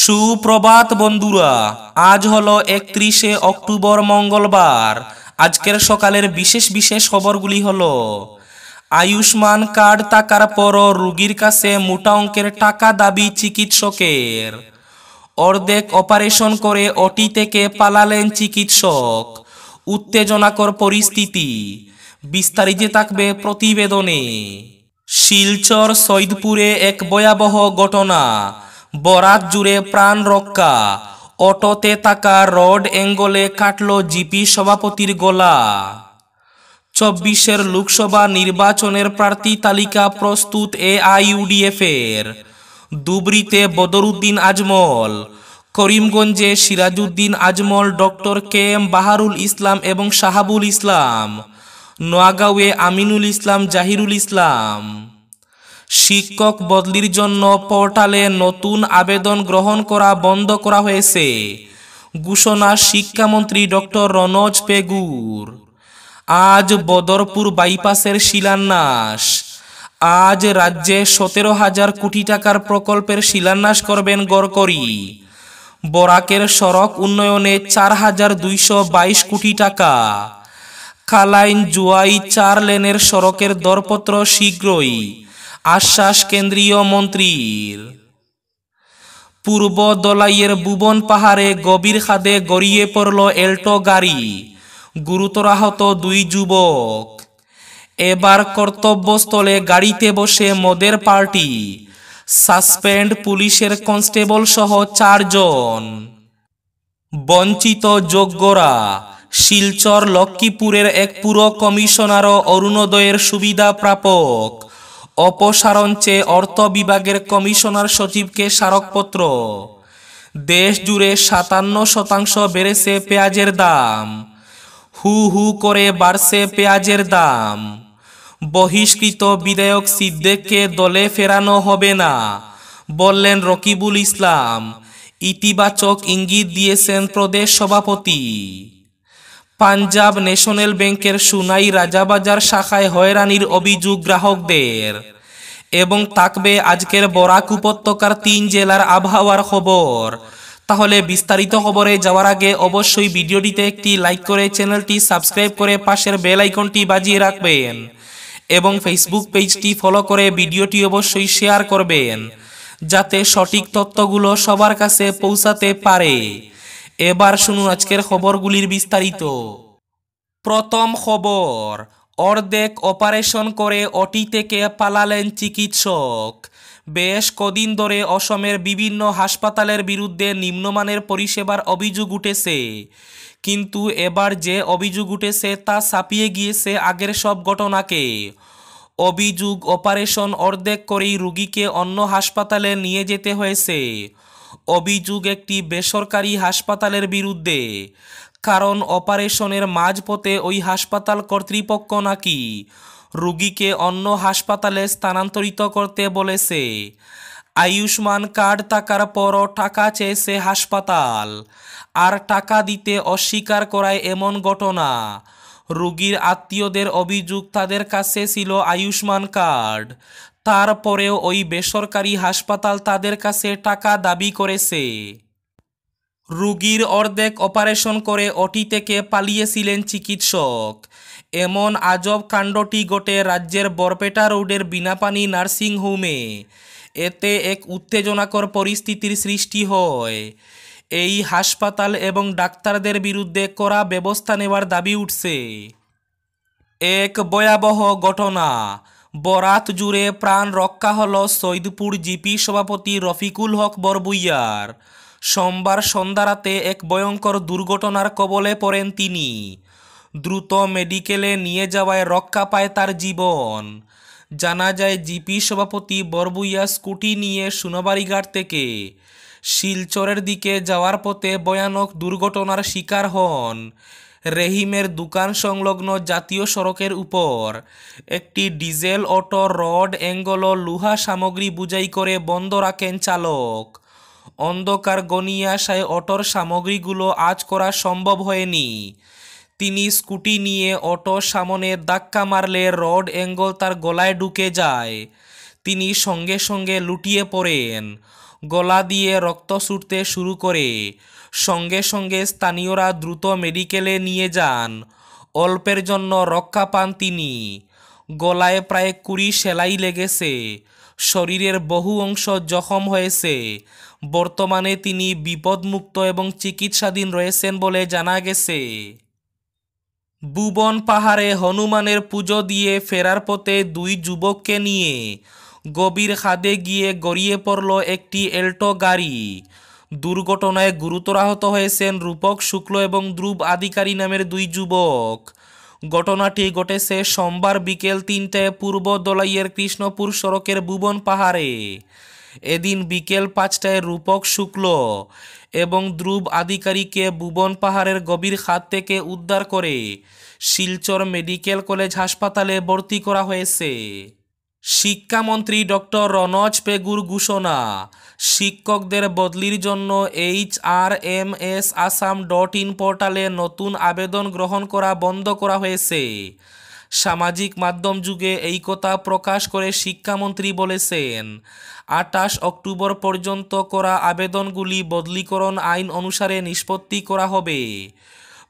সুপ্রভাত বন্ধুরা আজ হলো একত্রিশে অক্টোবর মঙ্গলবার আজকের সকালের বিশেষ বিশেষ খবরগুলি হলো আয়ুষ্মান কার্ড থাকার পরও রুগীর কাছে মোটা অঙ্কের টাকা দাবি চিকিৎসকের অর্ধেক অপারেশন করে অটি থেকে পালালেন চিকিৎসক উত্তেজনাকর পরিস্থিতি বিস্তারিত থাকবে প্রতিবেদনে শিলচর সৈদপুরে এক ভয়াবহ ঘটনা বরাত জুড়ে প্রাণ রক্ষা অটোতে থাকা রড অ্যাঙ্গলে কাটল জিপি সভাপতির গলা চব্বিশের লোকসভা নির্বাচনের প্রার্থী তালিকা প্রস্তুত এ আইইউডিএফের দুবরিতে বদরুদ্দিন আজমল করিমগঞ্জে Sirajuddin Ajmal doctor K M Baharul Islam এবং শাহাবুল ইসলাম নোয়াগাঁওয়ে আমিনুল ইসলাম জাহিরুল ইসলাম শিক্ষক বদলির জন্য পোর্টালে নতুন আবেদন গ্রহণ করা বন্ধ করা হয়েছে ঘোষণা শিক্ষামন্ত্রী ডক্টর রনজ পেগুর আজ বদরপুর বাইপাসের শিলান্যাস আজ রাজ্যে সতেরো হাজার কোটি টাকার প্রকল্পের শিলান্যাস করবেন গড়করি বরাকের সড়ক উন্নয়নে চার হাজার দুইশো বাইশ কোটি টাকা খালাইন জুয়াই চার লেনের সড়কের দরপত্র শীঘ্রই আশ্বাস কেন্দ্রীয় মন্ত্রীর পূর্ব দলাইয়ের বুবন পাহাড়ে গভীর খাদে গড়িয়ে পড়ল এল্টো গাড়ি গুরুতর আহত দুই যুবক এবার কর্তব্যস্থলে গাড়িতে বসে মদের পার্টি সাসপেন্ড পুলিশের কনস্টেবল সহ চারজন বঞ্চিত যোগ্যরা শিলচর লক্ষ্মীপুরের এক পুর কমিশনার অরুণোদয়ের সুবিধা প্রাপক অপসারণ চেয়ে অর্থ বিভাগের কমিশনার সচিবকে স্মারকপত্র দেশ জুড়ে সাতান্ন শতাংশ বেড়েছে পেঁয়াজের দাম হু হু করে বাড়ছে পেঁয়াজের দাম বহিষ্কৃত বিধায়ক সিদ্দেককে দলে ফেরানো হবে না বললেন রকিবুল ইসলাম ইতিবাচক ইঙ্গিত দিয়েছেন প্রদেশ সভাপতি পাঞ্জাব ন্যাশনাল ব্যাংকের সুনাই রাজাবাজার শাখায় হয়রানির অভিযোগ গ্রাহকদের এবং থাকবে আজকের বরাক উপত্যকার তিন জেলার আবহাওয়ার খবর তাহলে বিস্তারিত খবরে যাওয়ার আগে অবশ্যই ভিডিওটিতে একটি লাইক করে চ্যানেলটি সাবস্ক্রাইব করে পাশের বেল আইকনটি বাজিয়ে রাখবেন এবং ফেসবুক পেজটি ফলো করে ভিডিওটি অবশ্যই শেয়ার করবেন যাতে সঠিক তথ্যগুলো সবার কাছে পৌঁছাতে পারে এবার শুনুন আজকের খবরগুলির বিস্তারিত প্রথম খবর অর্ধেক অপারেশন করে অটি থেকে পালালেন চিকিৎসক বেশ কদিন ধরে অসমের বিভিন্ন হাসপাতালের বিরুদ্ধে নিম্নমানের পরিষেবার অভিযোগ উঠেছে কিন্তু এবার যে অভিযোগ উঠেছে তা ছাপিয়ে গিয়েছে আগের সব ঘটনাকে অভিযোগ অপারেশন অর্ধেক করেই রুগীকে অন্য হাসপাতালে নিয়ে যেতে হয়েছে অভিযোগ একটি বেসরকারি হাসপাতালের বিরুদ্ধে কারণ অপারেশনের মাঝপথে ওই হাসপাতাল কর্তৃপক্ষ নাকি রুগীকে অন্য হাসপাতালে স্থানান্তরিত করতে বলেছে আয়ুষ্মান কার্ড থাকার পরও টাকা চেয়েছে হাসপাতাল আর টাকা দিতে অস্বীকার করায় এমন ঘটনা রুগীর আত্মীয়দের অভিযোগ তাদের কাছে ছিল আয়ুষ্মান কার্ড তারপরেও ওই বেসরকারি হাসপাতাল তাদের কাছে টাকা দাবি করেছে রুগীর অর্ধেক অপারেশন করে অটি থেকে পালিয়েছিলেন চিকিৎসক এমন আজব কাণ্ডটি গোটে রাজ্যের বরপেটা রোডের বিনাপানি নার্সিং হোমে এতে এক উত্তেজনাকর পরিস্থিতির সৃষ্টি হয় এই হাসপাতাল এবং ডাক্তারদের বিরুদ্ধে করা ব্যবস্থা নেওয়ার দাবি উঠছে এক ভয়াবহ ঘটনা বরাত জুড়ে প্রাণ রক্ষা হল সৈদপুর জিপি সভাপতি রফিকুল হক বরবুইয়ার সোমবার সন্ধ্যা রাতে এক ভয়ঙ্কর দুর্ঘটনার কবলে পড়েন তিনি দ্রুত মেডিকেলে নিয়ে যাওয়ায় রক্ষা পায় তার জীবন জানা যায় জিপি সভাপতি বরবুইয়া স্কুটি নিয়ে সোনাবাড়িঘাট থেকে শিলচরের দিকে যাওয়ার পথে ভয়ানক দুর্ঘটনার শিকার হন রেহিমের দোকান সংলগ্ন জাতীয় সড়কের উপর একটি ডিজেল অটো রড অ্যাঙ্গল লোহা সামগ্রী বুঝাই করে বন্ধ রাখেন চালক অন্ধকার গনিয়াশায় অটোর সামগ্রীগুলো আজ করা সম্ভব হয়নি তিনি স্কুটি নিয়ে অটো সামনে ধাক্কা মারলে রড অ্যাঙ্গল তার গলায় ঢুকে যায় তিনি সঙ্গে সঙ্গে লুটিয়ে পড়েন গলা দিয়ে রক্ত ছুটতে শুরু করে সঙ্গে সঙ্গে স্থানীয়রা দ্রুত মেডিকেলে নিয়ে যান অল্পের জন্য রক্ষা পান তিনি গলায় প্রায় কুড়ি সেলাই লেগেছে শরীরের বহু অংশ জখম হয়েছে বর্তমানে তিনি বিপদমুক্ত এবং চিকিৎসাধীন রয়েছেন বলে জানা গেছে বুবন পাহাড়ে হনুমানের পুজো দিয়ে ফেরার পথে দুই যুবককে নিয়ে গভীর খাদে গিয়ে গড়িয়ে পড়ল একটি এল্টো গাড়ি দুর্ঘটনায় গুরুতর আহত হয়েছেন রূপক শুক্ল এবং ধ্রুব আধিকারী নামের দুই যুবক ঘটনাটি ঘটেছে সোমবার বিকেল তিনটায় পূর্ব দলাইয়ের কৃষ্ণপুর সড়কের ভুবন পাহাড়ে এদিন বিকেল পাঁচটায় রূপক শুক্ল এবং ধ্রুব আধিকারীকে ভুবন পাহাড়ের গভীর হাত থেকে উদ্ধার করে শিলচর মেডিকেল কলেজ হাসপাতালে ভর্তি করা হয়েছে শিক্ষামন্ত্রী ডক্টর রনজ পেগুর ঘোষণা শিক্ষকদের বদলির জন্য H R M S Assam dot in পোর্টালে নতুন আবেদন গ্রহণ করা বন্ধ করা হয়েছে সামাজিক মাধ্যম যুগে এই কথা প্রকাশ করে শিক্ষামন্ত্রী বলেছেন আটাশ অক্টোবর পর্যন্ত করা আবেদনগুলি বদলিকরণ আইন অনুসারে নিষ্পত্তি করা হবে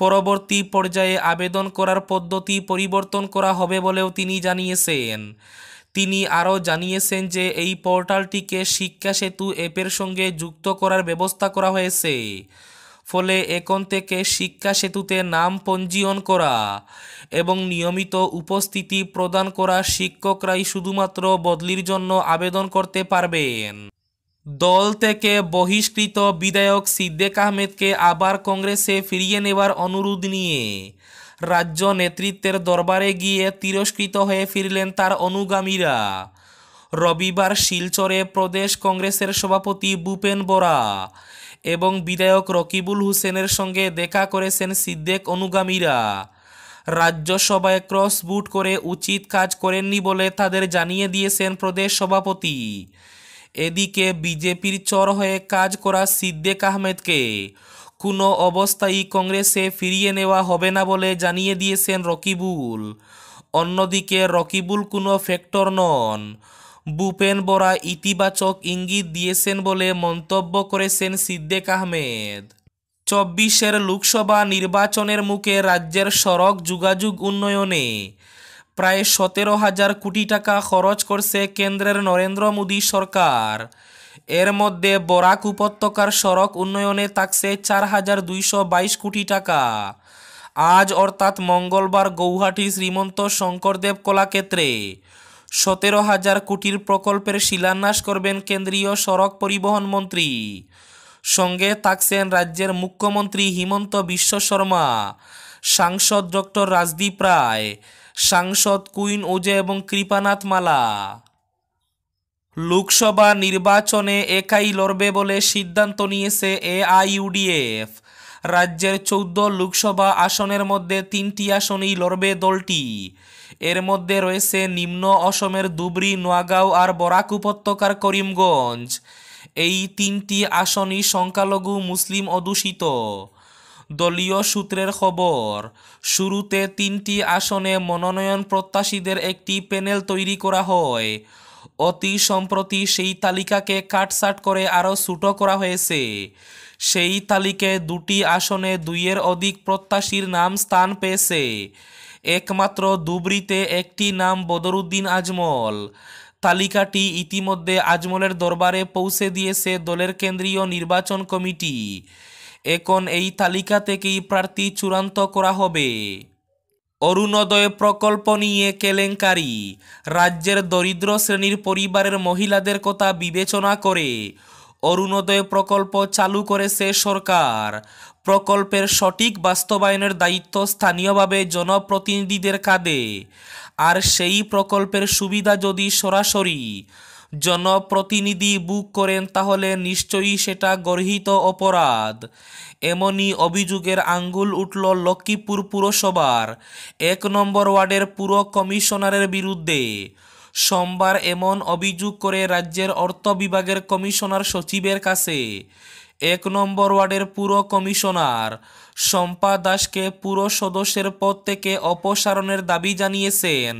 পরবর্তী পর্যায়ে আবেদন করার পদ্ধতি পরিবর্তন করা হবে বলেও তিনি জানিয়েছেন তিনি আরও জানিয়েছেন যে এই পোর্টালটিকে শিক্ষা সেতু অ্যাপের সঙ্গে যুক্ত করার ব্যবস্থা করা হয়েছে ফলে এখন থেকে শিক্ষা সেতুতে নাম পঞ্জীয়ন করা এবং নিয়মিত উপস্থিতি প্রদান করা শিক্ষকরাই শুধুমাত্র বদলির জন্য আবেদন করতে পারবেন দল থেকে বহিষ্কৃত বিধায়ক সিদ্দেক আহমেদকে আবার কংগ্রেসে ফিরিয়ে নেবার অনুরোধ নিয়ে রাজ্য নেতৃত্বের দরবারে গিয়ে তিরস্কৃত হয়ে ফিরলেন তার অনুগামীরা রবিবার শিলচরে প্রদেশ কংগ্রেসের সভাপতি বুপেন বরা এবং বিধায়ক রকিবুল হুসেনের সঙ্গে দেখা করেছেন সিদ্দেক অনুগামীরা রাজ্যসভায় ক্রস বুট করে উচিত কাজ করেননি বলে তাদের জানিয়ে দিয়েছেন প্রদেশ সভাপতি এদিকে বিজেপির চর হয়ে কাজ করা সিদ্দেক আহমেদকে কোনো অবস্থায় কংগ্রেসে ফিরিয়ে নেওয়া হবে না বলে জানিয়ে দিয়েছেন রকিবুল অন্যদিকে রকিবুল কোনো ফ্যাক্টর নন বুপেন বরা ইতিবাচক ইঙ্গিত দিয়েছেন বলে মন্তব্য করেছেন সিদ্দেক আহমেদ চব্বিশের লোকসভা নির্বাচনের মুখে রাজ্যের সড়ক যোগাযোগ উন্নয়নে প্রায় সতেরো হাজার কোটি টাকা খরচ করছে কেন্দ্রের নরেন্দ্র মোদী সরকার এর মধ্যে বরাক উপত্যকার সড়ক উন্নয়নে থাকছে চার হাজার দুইশো বাইশ কোটি টাকা আজ অর্থাৎ মঙ্গলবার গৌহাটি শ্রীমন্ত শঙ্করদেব কলাক্ষেত্রে সতেরো হাজার কোটির প্রকল্পের শিলান্যাস করবেন কেন্দ্রীয় সড়ক পরিবহন মন্ত্রী সঙ্গে থাকছেন রাজ্যের মুখ্যমন্ত্রী হিমন্ত বিশ্ব শর্মা সাংসদ ডক্টর রাজদীপ রায় সাংসদ কুইন ওজে এবং কৃপানাথ মালা লোকসভা নির্বাচনে একাই লড়বে বলে সিদ্ধান্ত নিয়েছে এআইউডিএফ রাজ্যের চৌদ্দ লোকসভা আসনের মধ্যে তিনটি আসনেই লড়বে দলটি এর মধ্যে রয়েছে নিম্ন অসমের দুবরি নোয়াগাঁও আর বরাক উপত্যকার করিমগঞ্জ এই তিনটি আসনই সংখ্যালঘু মুসলিম অধ্যুষিত দলীয় সূত্রের খবর শুরুতে তিনটি আসনে মনোনয়ন প্রত্যাশীদের একটি প্যানেল তৈরি করা হয় অতি সম্প্রতি সেই তালিকাকে কাটসাট করে আরও ছুটো করা হয়েছে সেই তালিকায় দুটি আসনে দুইয়ের অধিক প্রত্যাশীর নাম স্থান পেয়েছে একমাত্র দুবরিতে একটি নাম বদরুদ্দিন আজমল তালিকাটি ইতিমধ্যে আজমলের দরবারে পৌঁছে দিয়েছে দলের কেন্দ্রীয় নির্বাচন কমিটি এখন এই তালিকা থেকেই প্রার্থী চূড়ান্ত করা হবে অরুণোদয় প্রকল্প নিয়ে কেলেঙ্কারি রাজ্যের দরিদ্র শ্রেণীর পরিবারের মহিলাদের কথা বিবেচনা করে অরুণোদয় প্রকল্প চালু করেছে সরকার প্রকল্পের সঠিক বাস্তবায়নের দায়িত্ব স্থানীয়ভাবে জনপ্রতিনিধিদের কাঁধে আর সেই প্রকল্পের সুবিধা যদি সরাসরি জনপ্রতিনিধি বুক করেন তাহলে নিশ্চয়ই সেটা গর্হিত অপরাধ এমনই অভিযোগের আঙ্গুল উঠল লক্ষ্মীপুর পুরসভার এক নম্বর ওয়ার্ডের পুর কমিশনারের বিরুদ্ধে সোমবার এমন অভিযোগ করে রাজ্যের অর্থ বিভাগের কমিশনার সচিবের কাছে এক নম্বর ওয়ার্ডের পুর কমিশনার শম্পা দাসকে পুর সদস্যের পদ থেকে অপসারণের দাবি জানিয়েছেন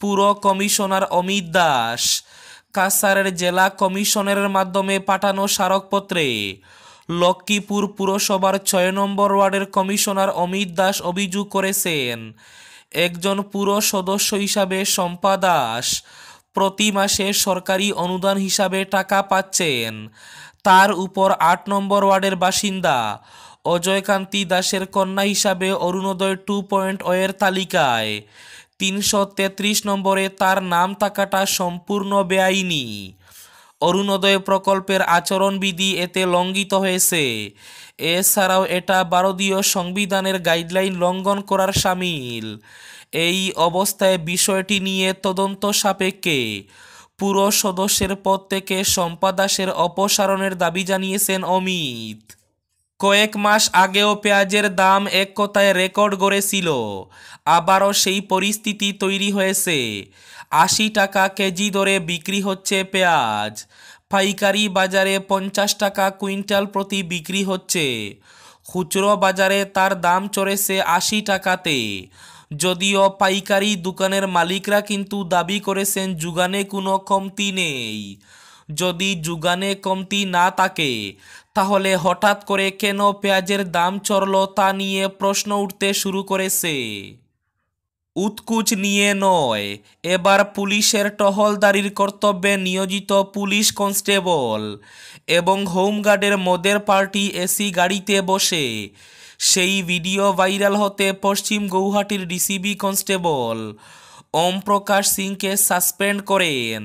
পুর কমিশনার অমিত দাস কাসারের জেলা কমিশনের মাধ্যমে পাঠানো স্মারকপত্রে লক্ষ্মীপুর পুরসভার ছয় নম্বর ওয়ার্ডের কমিশনার অমিত দাস অভিযোগ করেছেন একজন পুর সদস্য হিসাবে শম্পা দাস প্রতি মাসে সরকারি অনুদান হিসাবে টাকা পাচ্ছেন তার উপর আট নম্বর ওয়ার্ডের বাসিন্দা অজয়কান্তি দাসের কন্যা হিসাবে অরুণোদয় টু পয়েন্ট ওয়ের তালিকায় তিনশো তেত্রিশ নম্বরে তার নাম থাকাটা সম্পূর্ণ বেআইনি অরুণোদয় প্রকল্পের আচরণবিধি এতে লঙ্ঘিত হয়েছে এছাড়াও এটা ভারতীয় সংবিধানের গাইডলাইন লঙ্ঘন করার সামিল এই অবস্থায় বিষয়টি নিয়ে তদন্ত সাপেক্ষে পুরো সদস্যের পদ থেকে সম্পাদাসের অপসারণের দাবি জানিয়েছেন অমিত কয়েক মাস আগেও পেঁয়াজের দাম এক কথায় রেকর্ড গড়েছিল আবারও সেই পরিস্থিতি তৈরি হয়েছে আশি টাকা কেজি দরে বিক্রি হচ্ছে পেঁয়াজ পাইকারি বাজারে পঞ্চাশ টাকা কুইন্টাল প্রতি বিক্রি হচ্ছে খুচরো বাজারে তার দাম চড়েছে আশি টাকাতে যদিও পাইকারি দোকানের মালিকরা কিন্তু দাবি করেছেন যোগানে কোনো কমতি নেই যদি যোগানে কমতি না থাকে তাহলে হঠাৎ করে কেন পেঁয়াজের দাম চড়ল তা নিয়ে প্রশ্ন উঠতে শুরু করেছে উৎকুচ নিয়ে নয় এবার পুলিশের টহলদারির কর্তব্যে নিয়োজিত পুলিশ কনস্টেবল এবং হোমগার্ডের মদের পার্টি এসি গাড়িতে বসে সেই ভিডিও ভাইরাল হতে পশ্চিম গৌহাটির ডিসিবি কনস্টেবল ওম প্রকাশ সিংকে সাসপেন্ড করেন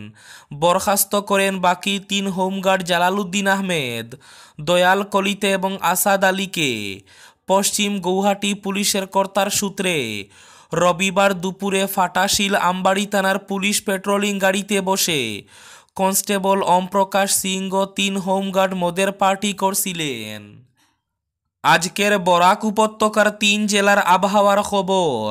বরখাস্ত করেন বাকি তিন হোমগার্ড জালালুদ্দিন আহমেদ দয়াল কলিতে এবং আসাদ আলীকে পশ্চিম গৌহাটি পুলিশের কর্তার সূত্রে রবিবার দুপুরে ফাটাশিল আমবাড়ি থানার পুলিশ পেট্রোলিং গাড়িতে বসে কনস্টেবল ওম প্রকাশ সিংহ তিন হোমগার্ড মদের পার্টি করছিলেন আজকের বরাক উপত্যকার তিন জেলার আবহাওয়ার খবর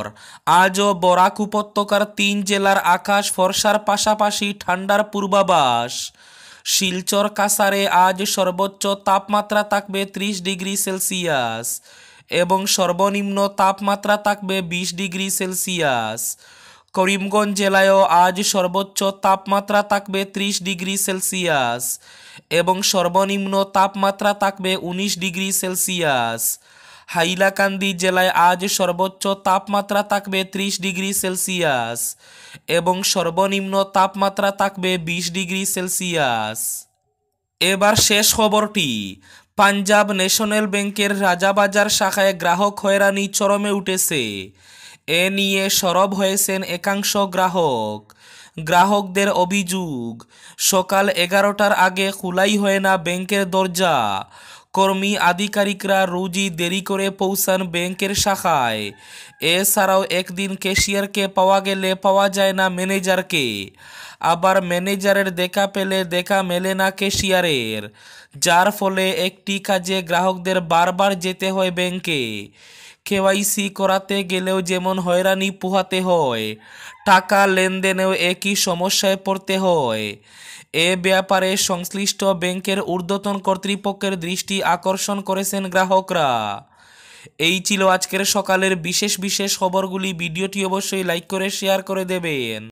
আজও বরাক উপত্যকার তিন জেলার আকাশ ফর্সার পাশাপাশি ঠান্ডার পূর্বাভাস শিলচর কাসারে আজ সর্বোচ্চ তাপমাত্রা থাকবে ত্রিশ ডিগ্রি সেলসিয়াস এবং সর্বনিম্ন তাপমাত্রা থাকবে বিশ ডিগ্রি সেলসিয়াস করিমগঞ্জ জেলায়ও আজ সর্বোচ্চ তাপমাত্রা থাকবে ত্রিশ ডিগ্রি সেলসিয়াস এবং সর্বনিম্ন তাপমাত্রা থাকবে উনিশ ডিগ্রি সেলসিয়াস হাইলাকান্দি জেলায় আজ সর্বোচ্চ তাপমাত্রা থাকবে ত্রিশ ডিগ্রি সেলসিয়াস এবং সর্বনিম্ন তাপমাত্রা থাকবে বিশ ডিগ্রি সেলসিয়াস এবার শেষ খবরটি পাঞ্জাব ন্যাশনাল ব্যাংকের রাজাবাজার শাখায় গ্রাহক হয়রানি চরমে উঠেছে এ নিয়ে সরব হয়েছেন একাংশ গ্রাহক গ্রাহকদের অভিযোগ সকাল এগারোটার আগে খোলাই হয় না ব্যাংকের দরজা কর্মী আধিকারিকরা রুজি দেরি করে পৌঁছান ব্যাংকের শাখায় এছাড়াও একদিন ক্যাশিয়ারকে পাওয়া গেলে পাওয়া যায় না ম্যানেজারকে আবার ম্যানেজারের দেখা পেলে দেখা মেলে না ক্যাশিয়ারের যার ফলে একটি কাজে গ্রাহকদের বারবার যেতে হয় ব্যাংকে কেওয়াইসি করাতে গেলেও যেমন হয়রানি পোহাতে হয় টাকা লেনদেনেও একই সমস্যায় পড়তে হয় এ ব্যাপারে সংশ্লিষ্ট ব্যাংকের ঊর্ধ্বতন কর্তৃপক্ষের দৃষ্টি আকর্ষণ করেছেন গ্রাহকরা এই ছিল আজকের সকালের বিশেষ বিশেষ খবরগুলি ভিডিওটি অবশ্যই লাইক করে শেয়ার করে দেবেন